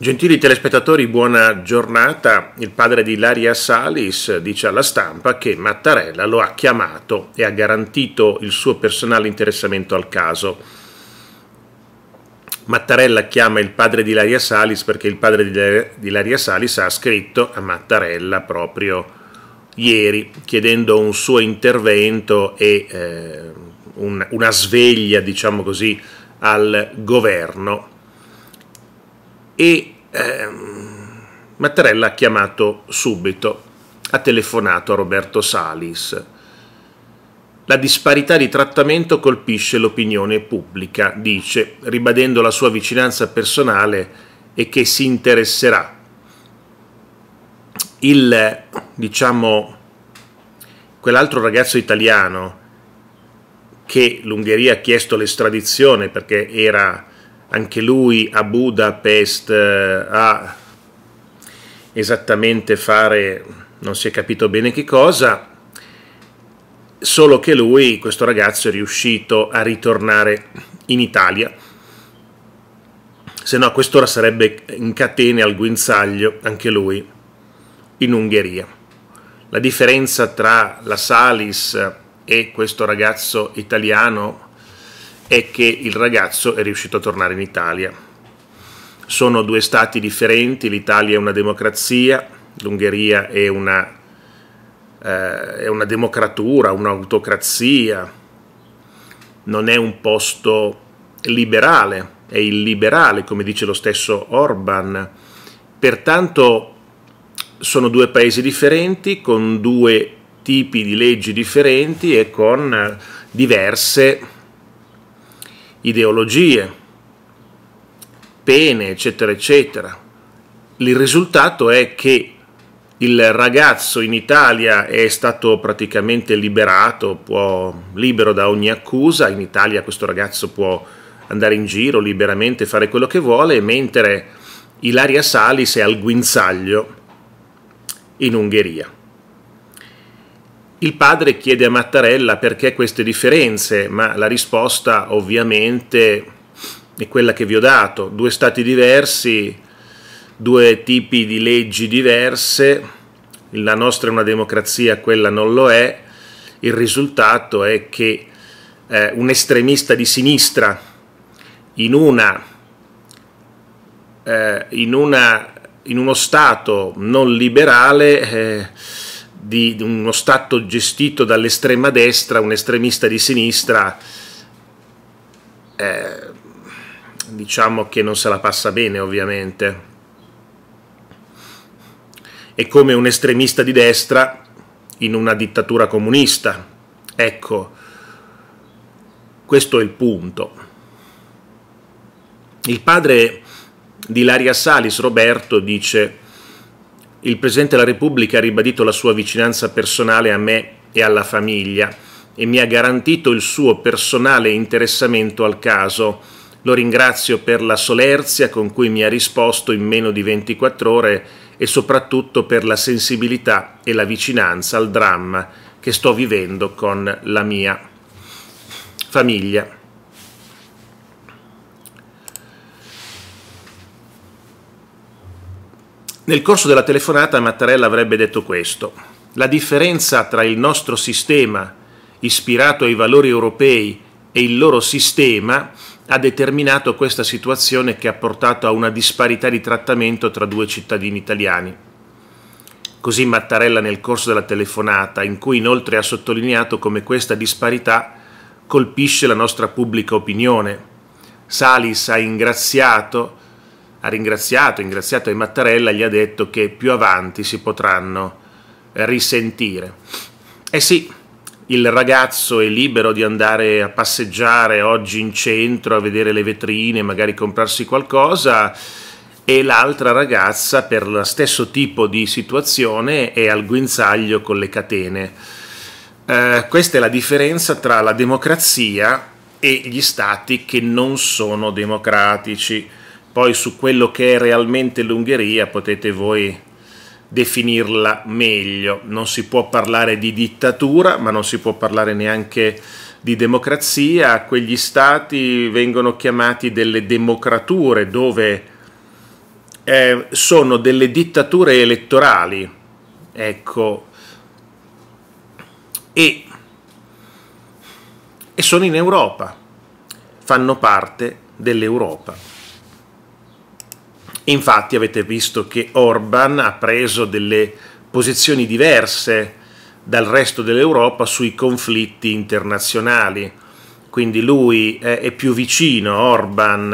Gentili telespettatori, buona giornata. Il padre di Laria Salis dice alla stampa che Mattarella lo ha chiamato e ha garantito il suo personale interessamento al caso. Mattarella chiama il padre di Laria Salis perché il padre di Laria Salis ha scritto a Mattarella proprio ieri chiedendo un suo intervento e eh, un, una sveglia, diciamo così, al governo e ehm, Mattarella ha chiamato subito, ha telefonato a Roberto Salis. La disparità di trattamento colpisce l'opinione pubblica, dice, ribadendo la sua vicinanza personale e che si interesserà. Il, diciamo, quell'altro ragazzo italiano che l'Ungheria ha chiesto l'estradizione perché era anche lui a Budapest eh, a esattamente fare non si è capito bene che cosa, solo che lui, questo ragazzo, è riuscito a ritornare in Italia, se no a quest'ora sarebbe in catene al guinzaglio anche lui in Ungheria. La differenza tra la Salis e questo ragazzo italiano è che il ragazzo è riuscito a tornare in Italia. Sono due stati differenti, l'Italia è una democrazia, l'Ungheria è una, eh, è una democratura, un'autocrazia, non è un posto liberale, è illiberale, come dice lo stesso Orban. Pertanto sono due paesi differenti, con due tipi di leggi differenti e con diverse ideologie, pene, eccetera, eccetera. Il risultato è che il ragazzo in Italia è stato praticamente liberato, può, libero da ogni accusa, in Italia questo ragazzo può andare in giro liberamente, fare quello che vuole, mentre Ilaria Salis è al guinzaglio in Ungheria. Il padre chiede a Mattarella perché queste differenze, ma la risposta ovviamente è quella che vi ho dato, due stati diversi, due tipi di leggi diverse, la nostra è una democrazia, quella non lo è, il risultato è che eh, un estremista di sinistra in, una, eh, in, una, in uno Stato non liberale eh, di, di uno Stato gestito dall'estrema destra, un estremista di sinistra, eh, diciamo che non se la passa bene ovviamente. È come un estremista di destra in una dittatura comunista. Ecco, questo è il punto. Il padre di Laria Salis, Roberto, dice il Presidente della Repubblica ha ribadito la sua vicinanza personale a me e alla famiglia e mi ha garantito il suo personale interessamento al caso. Lo ringrazio per la solerzia con cui mi ha risposto in meno di 24 ore e soprattutto per la sensibilità e la vicinanza al dramma che sto vivendo con la mia famiglia. Nel corso della telefonata Mattarella avrebbe detto questo. La differenza tra il nostro sistema, ispirato ai valori europei, e il loro sistema ha determinato questa situazione che ha portato a una disparità di trattamento tra due cittadini italiani. Così Mattarella nel corso della telefonata, in cui inoltre ha sottolineato come questa disparità colpisce la nostra pubblica opinione. Salis ha ingraziato ha ringraziato, ringraziato e Mattarella gli ha detto che più avanti si potranno risentire. Eh sì, il ragazzo è libero di andare a passeggiare oggi in centro a vedere le vetrine, magari comprarsi qualcosa e l'altra ragazza per lo stesso tipo di situazione è al guinzaglio con le catene. Eh, questa è la differenza tra la democrazia e gli stati che non sono democratici poi su quello che è realmente l'Ungheria potete voi definirla meglio. Non si può parlare di dittatura, ma non si può parlare neanche di democrazia. Quegli stati vengono chiamati delle democrature, dove eh, sono delle dittature elettorali. Ecco. E, e sono in Europa, fanno parte dell'Europa infatti avete visto che Orban ha preso delle posizioni diverse dal resto dell'Europa sui conflitti internazionali. Quindi lui è più vicino, Orban,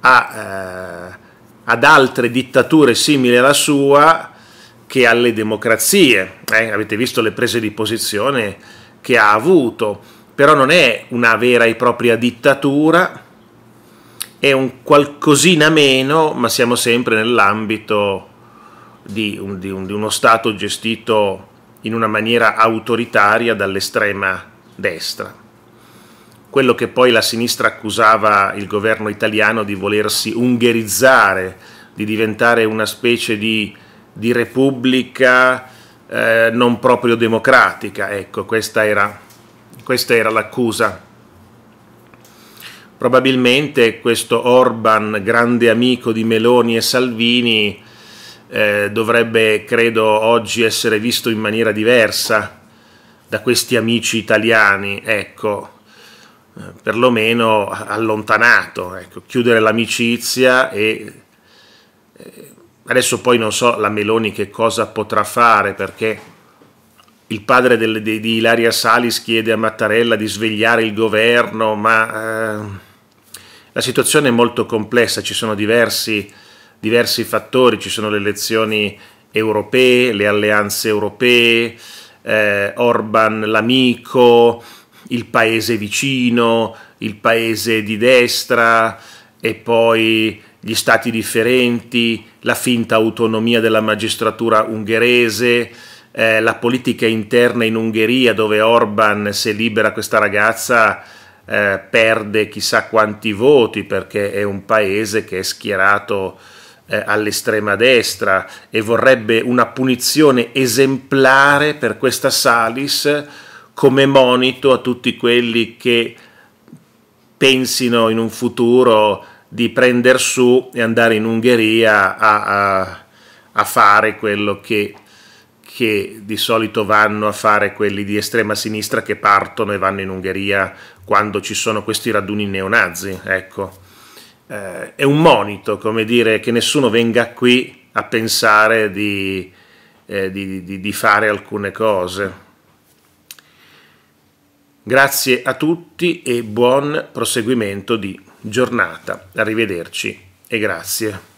a, eh, ad altre dittature simili alla sua che alle democrazie. Eh, avete visto le prese di posizione che ha avuto, però non è una vera e propria dittatura, è un qualcosina meno, ma siamo sempre nell'ambito di, un, di, un, di uno Stato gestito in una maniera autoritaria dall'estrema destra quello che poi la sinistra accusava il governo italiano di volersi ungherizzare, di diventare una specie di, di repubblica eh, non proprio democratica. Ecco, questa era, questa era l'accusa probabilmente questo Orban, grande amico di Meloni e Salvini, eh, dovrebbe, credo, oggi essere visto in maniera diversa da questi amici italiani, ecco, eh, perlomeno allontanato, ecco, chiudere l'amicizia e eh, adesso poi non so la Meloni che cosa potrà fare perché il padre del, di, di, Ilaria Salis chiede a Mattarella di svegliare il governo, ma eh, la situazione è molto complessa, ci sono diversi, diversi, fattori, ci sono le elezioni europee, le alleanze europee, eh, Orban l'amico, il paese vicino, il paese di destra e poi gli stati differenti, la finta autonomia della magistratura ungherese eh, la politica interna in Ungheria dove Orban se libera questa ragazza eh, perde chissà quanti voti perché è un paese che è schierato eh, all'estrema destra e vorrebbe una punizione esemplare per questa Salis come monito a tutti quelli che pensino in un futuro di prendere su e andare in Ungheria a, a, a fare quello che che di solito vanno a fare quelli di estrema sinistra che partono e vanno in Ungheria quando ci sono questi raduni neonazi. Ecco, eh, è un monito, come dire, che nessuno venga qui a pensare di, eh, di, di, di fare alcune cose. Grazie a tutti e buon proseguimento di giornata. Arrivederci e grazie.